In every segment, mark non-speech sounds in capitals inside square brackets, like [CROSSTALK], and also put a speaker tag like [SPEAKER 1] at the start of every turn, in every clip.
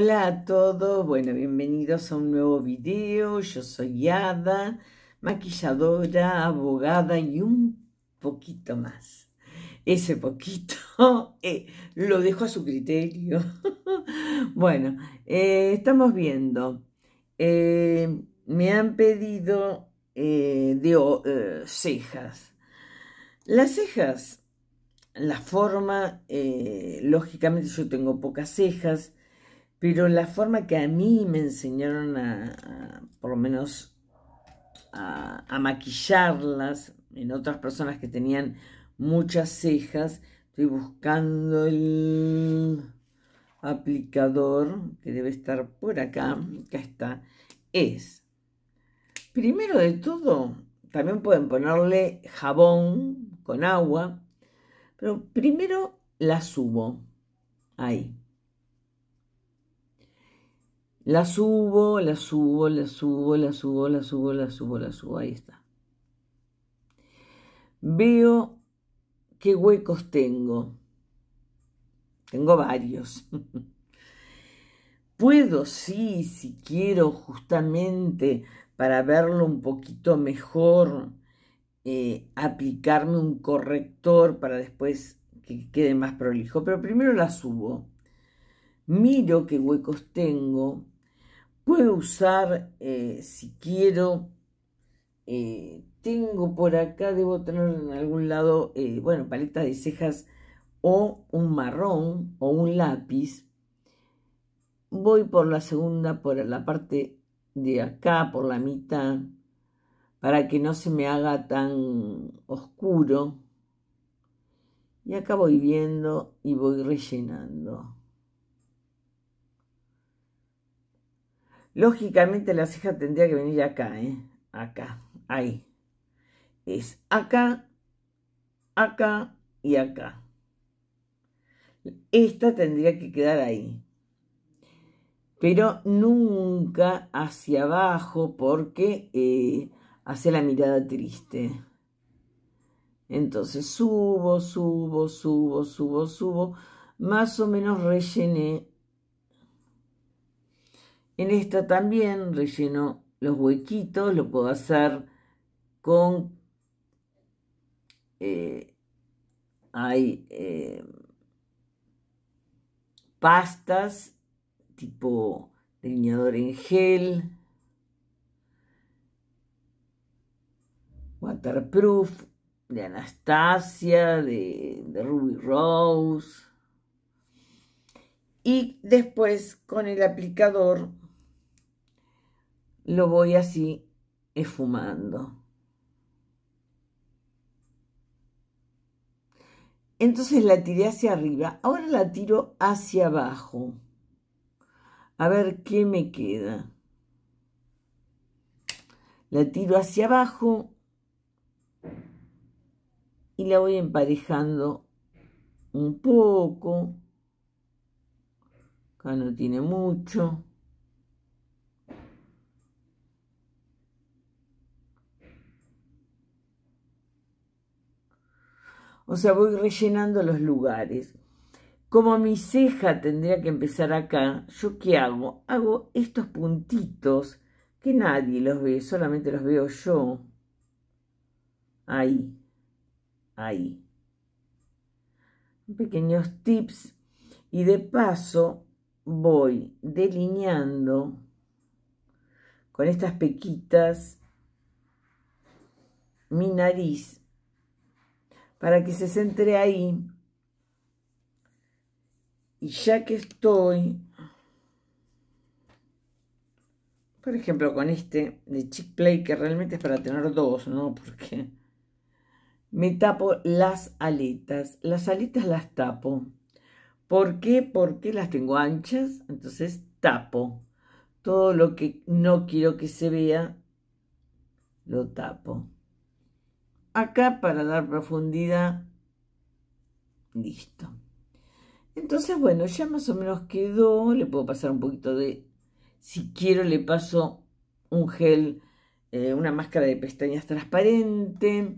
[SPEAKER 1] Hola a todos, bueno, bienvenidos a un nuevo video. Yo soy Yada, maquilladora, abogada y un poquito más. Ese poquito [LAUGHS] eh, lo dejo a su criterio. [LAUGHS] bueno, eh, estamos viendo. Eh, me han pedido de cejas. Las cejas, la forma, lógicamente yo tengo pocas cejas pero la forma que a mí me enseñaron a, por lo menos, a, a, maquillarlas en otras personas que tenían muchas cejas, estoy buscando el aplicador que debe estar por acá, acá está, es, primero de todo, también pueden ponerle jabón con agua, pero primero la subo, ahí la subo, la subo, la subo, la subo, la subo, la subo, la subo. Ahí está. Veo qué huecos tengo. Tengo varios. [LAUGHS] Puedo, sí, si quiero, justamente para verlo un poquito mejor, eh, aplicarme un corrector para después que quede más prolijo. Pero primero la subo. Miro qué huecos tengo Puedo usar, eh, si quiero, eh, tengo por acá, debo tener en algún lado, eh, bueno, paleta de cejas o un marrón o un lápiz. Voy por la segunda, por la parte de acá, por la mitad, para que no se me haga tan oscuro. Y acá voy viendo y voy rellenando. Lógicamente la ceja tendría que venir acá, ¿eh? Acá, ahí. Es acá, acá y acá. Esta tendría que quedar ahí. Pero nunca hacia abajo porque eh, hace la mirada triste. Entonces subo, subo, subo, subo, subo. Más o menos rellené en esta también relleno los huequitos, lo puedo hacer con... Eh, hay eh, pastas tipo delineador en gel, waterproof de Anastasia, de Ruby Rose. Y después con el aplicador lo voy así esfumando. Entonces la tiré hacia arriba, ahora la tiro hacia abajo. A ver qué me queda. La tiro hacia abajo y la voy emparejando un poco. Acá no tiene mucho. O sea, voy rellenando los lugares. Como mi ceja tendría que empezar acá, ¿yo qué hago? Hago estos puntitos que nadie los ve, solamente los veo yo. Ahí, ahí. Pequeños tips y de paso voy delineando con estas pequitas mi nariz para que se centre ahí. Y ya que estoy, por ejemplo, con este de Chick Play, que realmente es para tener dos, ¿no? Porque me tapo las aletas. Las aletas las tapo. ¿Por qué? Porque las tengo anchas, entonces tapo. Todo lo que no quiero que se vea, lo tapo acá para dar profundidad. Listo. Entonces, bueno, ya más o menos quedó. Le puedo pasar un poquito de... Si quiero, le paso un gel, eh, una máscara de pestañas transparente.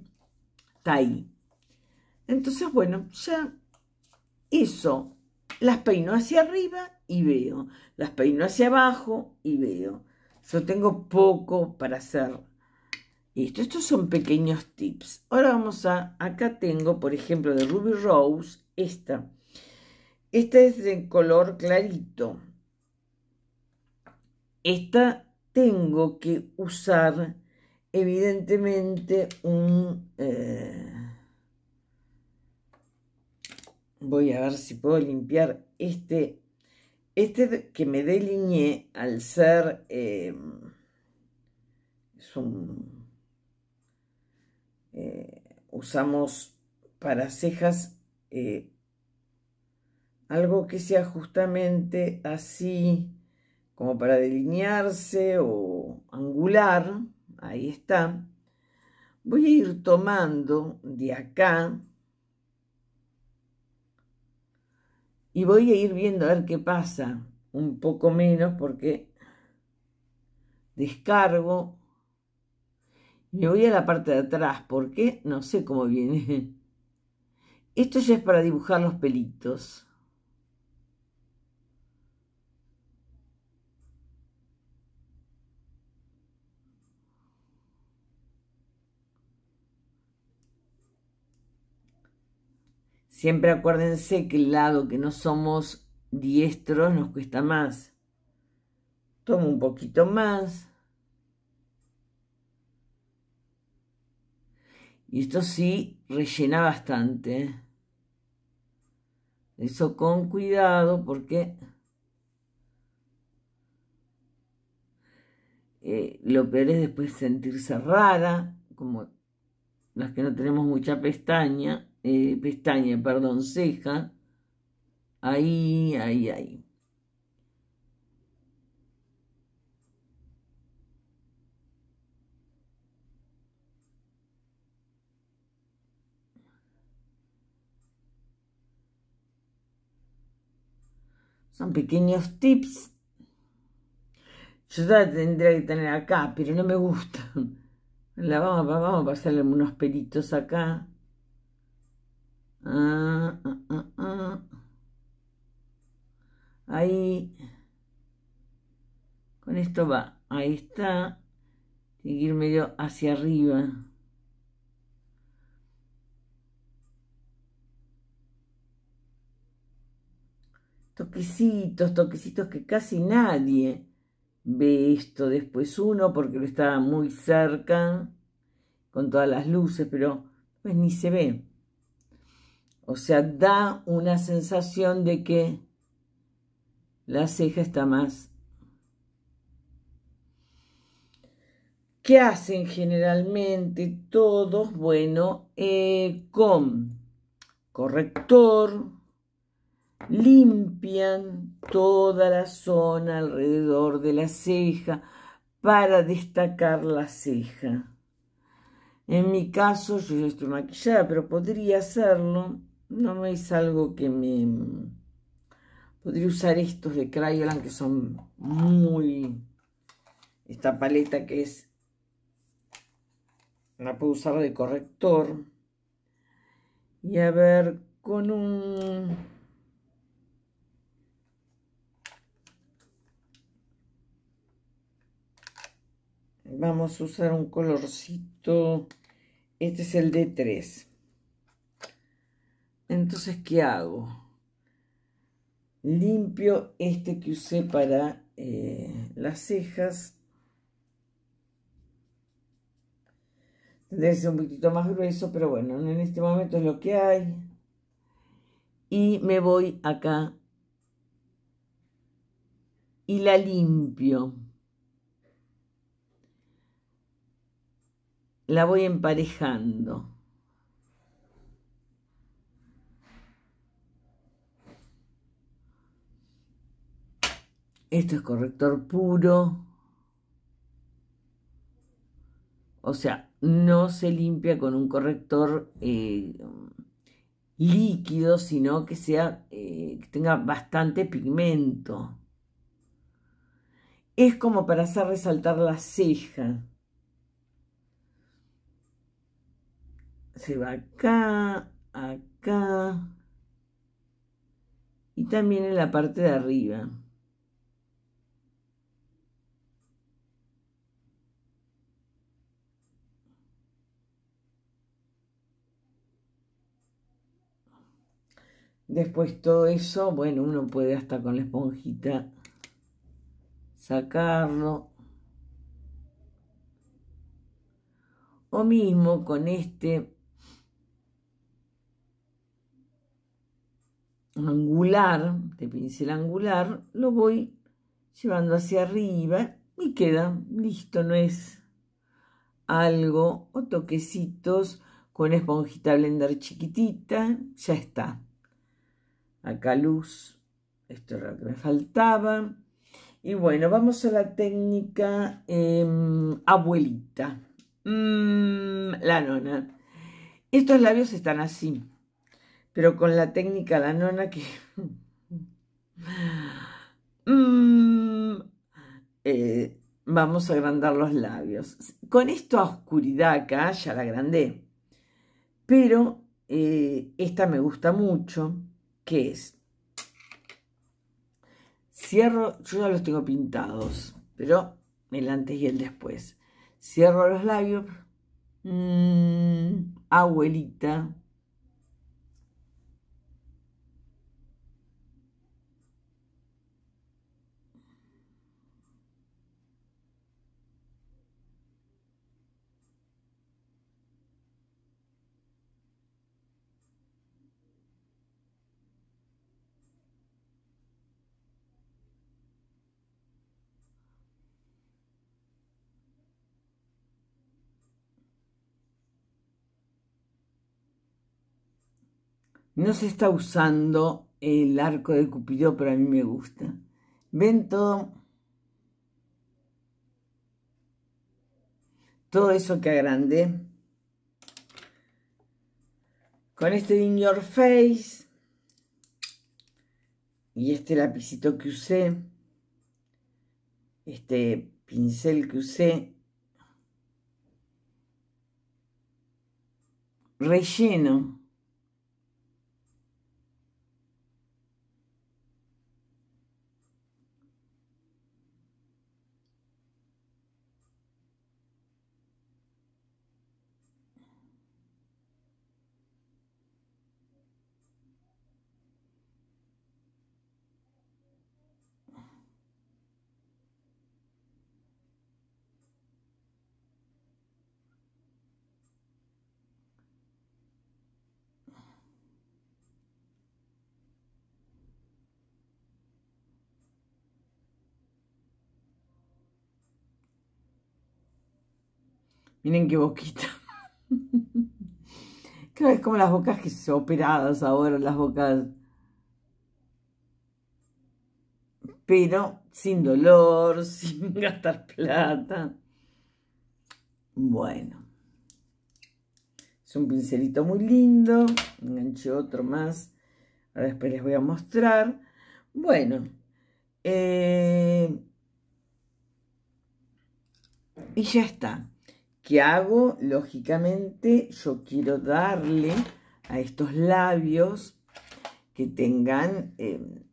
[SPEAKER 1] Está ahí. Entonces, bueno, ya eso. Las peino hacia arriba y veo. Las peino hacia abajo y veo. Yo tengo poco para hacer estos son pequeños tips. Ahora vamos a, acá tengo, por ejemplo, de Ruby Rose, esta. Esta es de color clarito. Esta tengo que usar, evidentemente, un... Eh, voy a ver si puedo limpiar este. Este que me delineé al ser... Eh, es un eh, usamos para cejas eh, algo que sea justamente así, como para delinearse o angular, ahí está. Voy a ir tomando de acá y voy a ir viendo a ver qué pasa, un poco menos porque descargo me voy a la parte de atrás, porque No sé cómo viene. Esto ya es para dibujar los pelitos. Siempre acuérdense que el lado que no somos diestros nos cuesta más. Tomo un poquito más. Y esto sí rellena bastante. Eso con cuidado porque eh, lo peor es después sentirse rara, como las que no tenemos mucha pestaña, eh, pestaña, perdón, ceja. Ahí, ahí, ahí. Son pequeños tips. Yo ya tendría que tener acá, pero no me gusta. La vamos, vamos a pasarle unos pelitos acá. Ah, ah, ah, ah. Ahí. Con esto va. Ahí está. Tiene que ir medio hacia arriba. toquecitos, toquecitos que casi nadie ve esto después uno porque lo está muy cerca con todas las luces, pero pues ni se ve. O sea, da una sensación de que la ceja está más. ¿Qué hacen generalmente todos? Bueno, eh, con corrector, limpian toda la zona alrededor de la ceja para destacar la ceja. En mi caso, yo ya estoy maquillada, pero podría hacerlo. No es algo que me... Podría usar estos de Crayolan que son muy... Esta paleta que es... La puedo usar de corrector. Y a ver, con un vamos a usar un colorcito. Este es el D3. Entonces, ¿qué hago? Limpio este que usé para eh, las cejas. Tendría ser un poquito más grueso, pero bueno, en este momento es lo que hay. Y me voy acá y la limpio. la voy emparejando. Esto es corrector puro. O sea, no se limpia con un corrector eh, líquido, sino que, sea, eh, que tenga bastante pigmento. Es como para hacer resaltar las cejas. se va acá, acá y también en la parte de arriba. Después todo eso, bueno, uno puede hasta con la esponjita sacarlo. O mismo con este angular, de pincel angular, lo voy llevando hacia arriba y queda listo, no es algo o toquecitos con esponjita blender chiquitita, ya está. Acá luz, esto era lo que me faltaba. Y bueno, vamos a la técnica em, abuelita. Mm, la nona. Estos labios están así pero con la técnica la nona que... Mm, eh, vamos a agrandar los labios. Con esta oscuridad acá ya la agrandé, pero eh, esta me gusta mucho, que es... Cierro, yo ya los tengo pintados, pero el antes y el después. Cierro los labios. Mm, abuelita, No se está usando el arco de Cupido, pero a mí me gusta. ¿Ven todo? Todo eso que agrandé. Con este In Your Face. Y este lapicito que usé. Este pincel que usé. Relleno. Miren qué boquita. Creo que es como las bocas que son operadas ahora, las bocas. Pero sin dolor, [LAUGHS] sin gastar plata. Bueno. Es un pincelito muy lindo. Enganché otro más. Ahora después les voy a mostrar. Bueno. Eh, y ya está. ¿Qué hago? Lógicamente yo quiero darle a estos labios que tengan, em,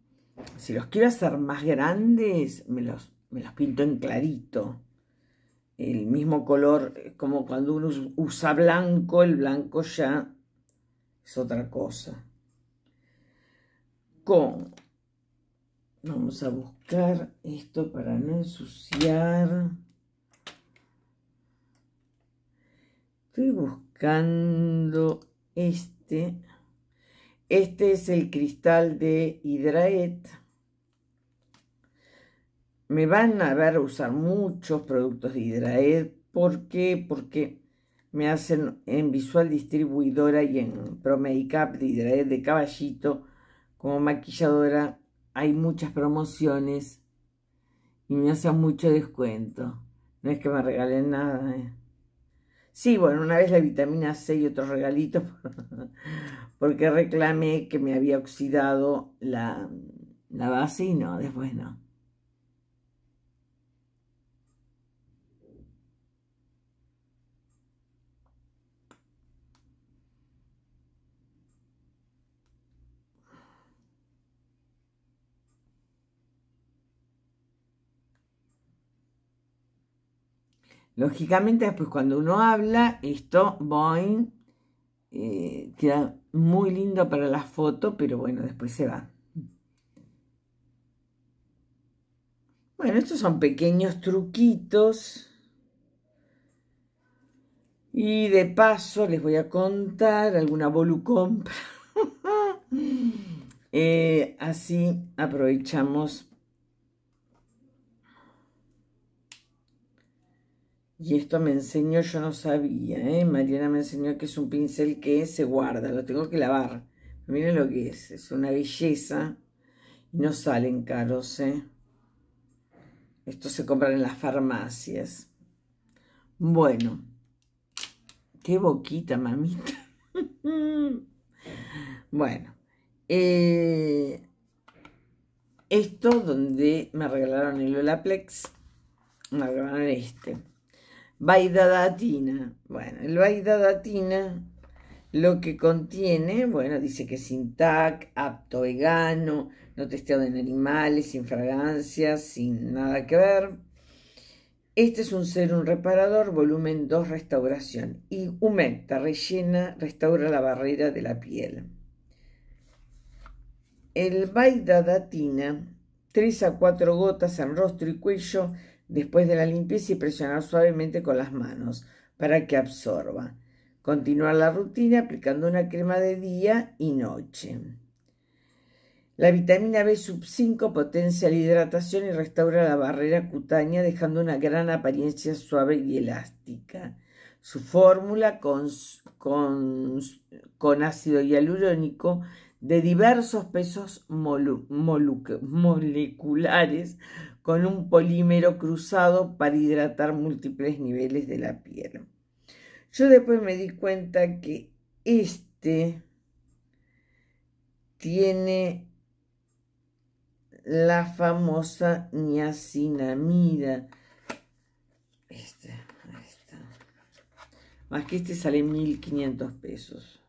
[SPEAKER 1] si los quiero hacer más grandes, me los, pinto en clarito. El mismo color, como cuando uno usa blanco, el blanco ya es otra cosa. Con, vamos a buscar esto para no ensuciar. Estoy buscando este. Este es el cristal de Hidraed, Me van a ver usar muchos productos de Hidraed, ¿Por qué? Porque me hacen en Visual Distribuidora y en Pro Makeup de Hidraet de Caballito. Como maquilladora hay muchas promociones y me hacen mucho descuento. No es que me regalen nada. Eh. Sí, bueno, una vez la vitamina C y otro regalito, [LAUGHS] porque reclamé que me había oxidado la, la base y no, después no. Lógicamente, después cuando uno habla, esto, boing, eh, queda muy lindo para la foto, pero bueno, después se va. Bueno, estos son pequeños truquitos. Y de paso les voy a contar alguna bolucomp [LAUGHS] eh, así aprovechamos Y esto me enseñó, yo no sabía, ¿eh? Mariana me enseñó que es un pincel que se guarda, lo tengo que lavar. Miren lo que es, es una belleza. Y no salen caros, ¿eh? Esto se compran en las farmacias. Bueno. Qué boquita, mamita. [LAUGHS] bueno. Eh, esto donde me regalaron el Olaplex. Me regalaron este. Vaidadatina. Bueno, el Vaidadatina lo que contiene, bueno, dice que es tac, apto vegano, no testeado en animales, sin fragancias, sin nada que ver. Este es un serum reparador, volumen 2, restauración. Y humecta, rellena, restaura la barrera de la piel. El Vaidadatina, 3 a 4 gotas en rostro y cuello, después de la limpieza y presionar suavemente con las manos para que absorba. Continuar la rutina aplicando una crema de día y noche. La vitamina B sub 5 potencia la hidratación y restaura la barrera cutánea dejando una gran apariencia suave y elástica. Su fórmula con, con, ácido hialurónico de diversos pesos moleculares con un polímero cruzado para hidratar múltiples niveles de la piel. Yo después me di cuenta que este tiene la famosa niacinamida. Este, Más que este sale 1500 pesos.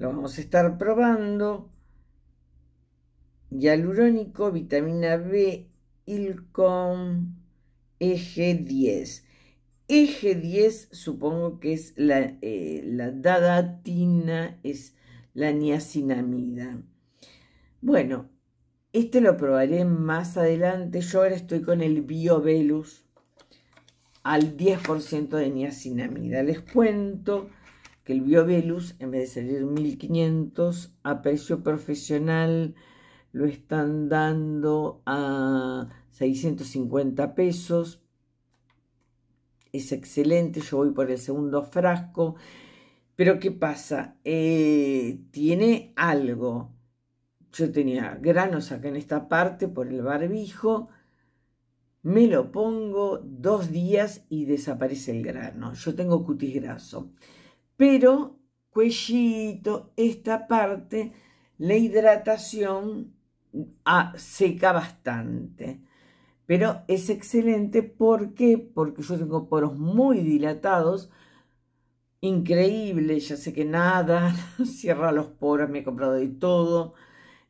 [SPEAKER 1] Lo vamos a estar probando. Hialurónico, vitamina B, Ilcom, eje 10. Eje 10 supongo que es la, eh, la dadatina, es la niacinamida. Bueno, este lo probaré más adelante. Yo ahora estoy con el BioVelus al 10% de niacinamida. Les cuento que el Biovelus, en vez de salir 1500 a precio profesional, lo están dando a 650 pesos. Es excelente, yo voy por el segundo frasco. Pero ¿qué pasa? Eh, tiene algo. Yo tenía granos acá en esta parte por el barbijo. Me lo pongo dos días y desaparece el grano. Yo tengo cutis graso pero cuellito, esta parte, la hidratación ah, seca bastante. Pero es excelente, ¿por Porque yo tengo poros muy dilatados, increíble, ya sé que nada, [LAUGHS] cierra los poros, me he comprado de todo.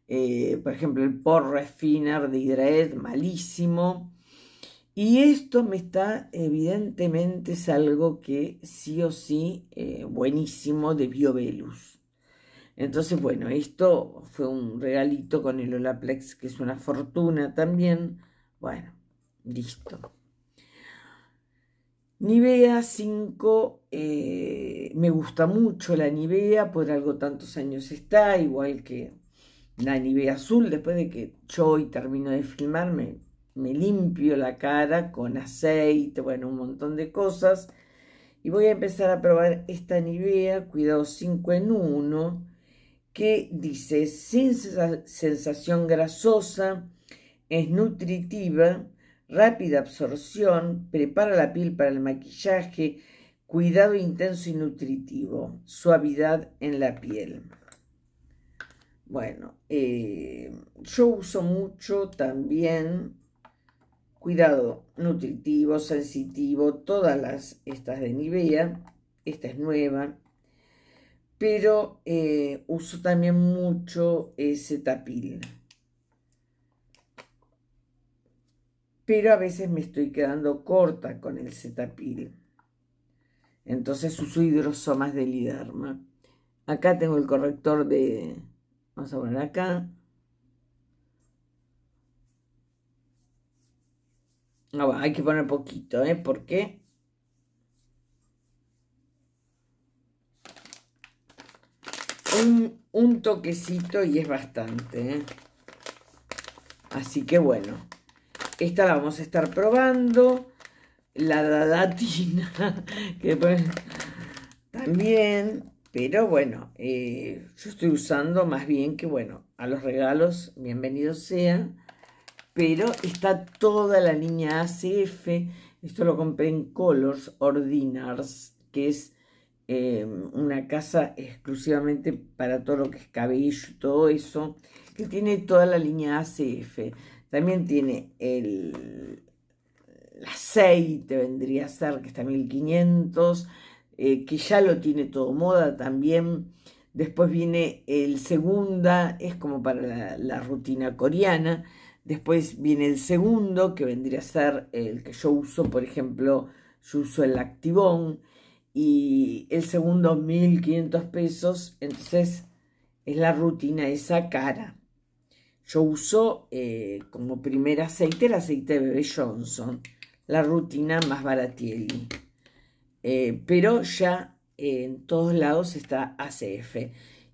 [SPEAKER 1] Eh, por ejemplo, el porro Refiner de Hidraed, malísimo. Y esto me está, evidentemente, es algo que sí o sí, eh, buenísimo, de Biovelus. Entonces, bueno, esto fue un regalito con el Olaplex, que es una fortuna también. Bueno, listo. Nivea 5, eh, me gusta mucho la Nivea, por algo tantos años está, igual que la Nivea Azul, después de que yo hoy termino de filmarme, me limpio la cara con aceite, bueno, un montón de cosas. Y voy a empezar a probar esta Nivea Cuidado 5 en 1, que dice, sin sensación grasosa, es nutritiva, rápida absorción, prepara la piel para el maquillaje, cuidado intenso y nutritivo, suavidad en la piel. Bueno, eh, yo uso mucho también Cuidado nutritivo, sensitivo, todas las, estas de Nivea, esta es nueva, pero eh, uso también mucho ese tapil. Pero a veces me estoy quedando corta con el Cetapil. Entonces uso hidrosomas de Liderma. Acá tengo el corrector de... Vamos a poner acá. Ah, hay que poner poquito, ¿eh? Porque Un, toquecito y es bastante, ¿eh? Así que bueno, esta la vamos a estar probando. La dadatina, [LAUGHS] que pues, también, pero bueno, eh, yo estoy usando más bien que bueno, a los regalos, bienvenidos sean pero está toda la línea ACF, esto lo compré en Colors Ordinars, que es em, una casa exclusivamente para todo lo que es cabello, todo eso, que tiene toda la línea ACF. También tiene el, 6 aceite, vendría a ser, que está mil 1500, eh, que ya lo tiene todo moda también. Después viene el segunda, es como para la rutina coreana Después viene el segundo, que vendría a ser el que yo uso, por ejemplo, yo uso el Activón y el segundo 1500 pesos, entonces es la rutina esa cara. Yo uso eh, como primer aceite el aceite de Bebé Johnson, la rutina más baratilla. Eh, pero ya eh, en todos lados está ACF.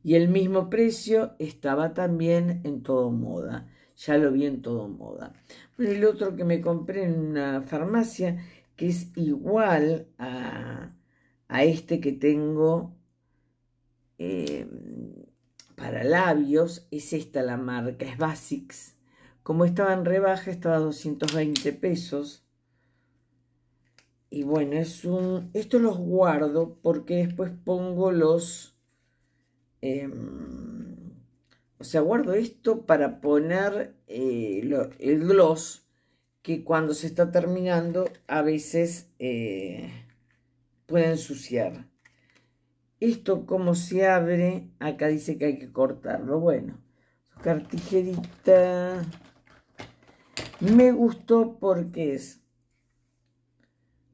[SPEAKER 1] Y el mismo precio estaba también en todo moda ya lo vi en todo moda. el otro que me compré en una farmacia, que es igual a, este que tengo em, para labios, es esta la marca, es Basics. Como estaba en rebaja, estaba a 220 pesos. Y bueno, es un... Esto los guardo porque después pongo los... Em, o sea, guardo esto para poner eh, el gloss que cuando se está terminando a veces eh, puede ensuciar. Esto como se abre, acá dice que hay que cortarlo. Bueno, cartijerita. tijerita. Me gustó porque es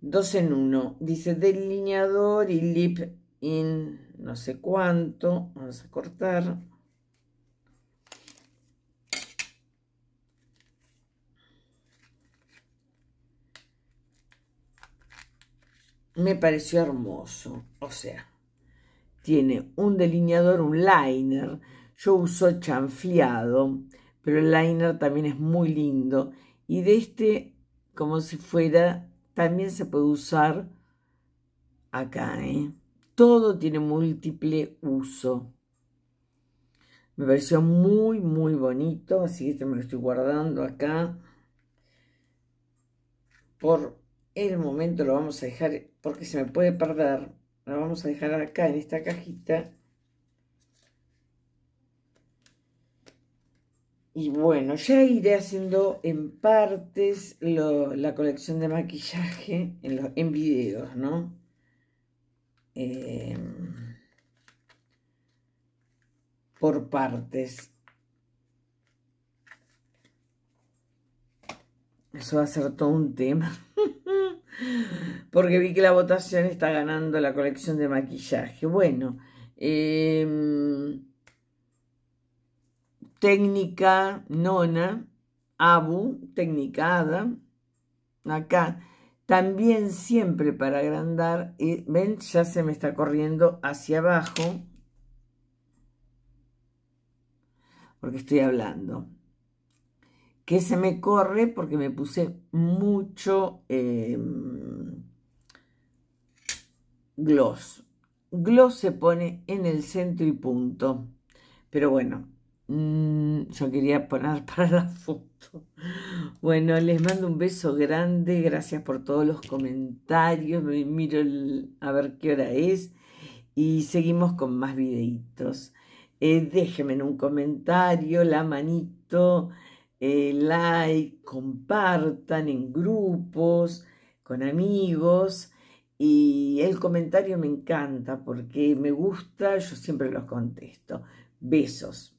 [SPEAKER 1] dos en uno. Dice delineador y lip in no sé cuánto. Vamos a cortar. me pareció hermoso. O sea, tiene un delineador, un liner. Yo uso chanfleado, pero el liner también es muy lindo. Y de este, como si fuera, también se puede usar acá. ¿eh? Todo tiene múltiple uso. Me pareció muy, muy bonito, así que este me lo estoy guardando acá. Por el momento lo vamos a dejar porque se me puede perder. La vamos a dejar acá en esta cajita. Y bueno, ya iré haciendo en partes la colección de maquillaje en, videos, ¿no? Em, por partes. Eso va a ser todo un tema. [LAUGHS] Porque vi que la votación está ganando la colección de maquillaje. Bueno, em, técnica nona, abu, técnicada Acá también siempre para agrandar. Eh, Ven, ya se me está corriendo hacia abajo. Porque estoy hablando que se me corre porque me puse mucho em, gloss. Gloss se pone en el centro y punto. Pero bueno, mm, yo quería poner [LAUGHS] para la foto. Bueno, les mando un beso grande. Gracias por todos los comentarios. Me miro a ver qué hora es. Y seguimos con más videitos. Eh, déjenme en un comentario la manito. Eh, like, compartan en grupos, con amigos. Y el comentario me encanta porque me gusta, yo siempre los contesto. Besos.